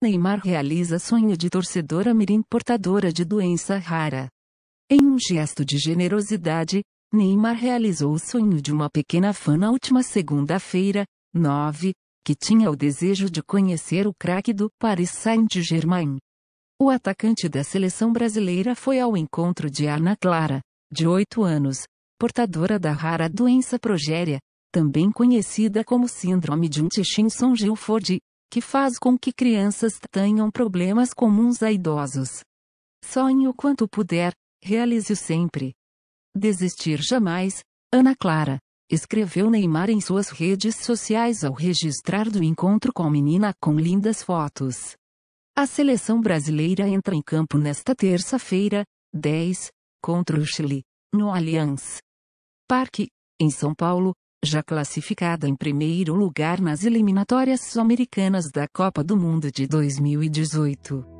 Neymar realiza sonho de torcedora mirim portadora de doença rara. Em um gesto de generosidade, Neymar realizou o sonho de uma pequena fã na última segunda-feira, 9, que tinha o desejo de conhecer o craque do Paris Saint-Germain. O atacante da seleção brasileira foi ao encontro de Ana Clara, de 8 anos, portadora da rara doença progéria, também conhecida como Síndrome de Hutchinson-Gilford, que faz com que crianças tenham problemas comuns a idosos. Sonhe o quanto puder, realize-o sempre. Desistir jamais, Ana Clara, escreveu Neymar em suas redes sociais ao registrar do encontro com a menina com lindas fotos. A seleção brasileira entra em campo nesta terça-feira, 10, contra o Chile, no Allianz Parque, em São Paulo, já classificada em primeiro lugar nas eliminatórias sul-americanas da Copa do Mundo de 2018.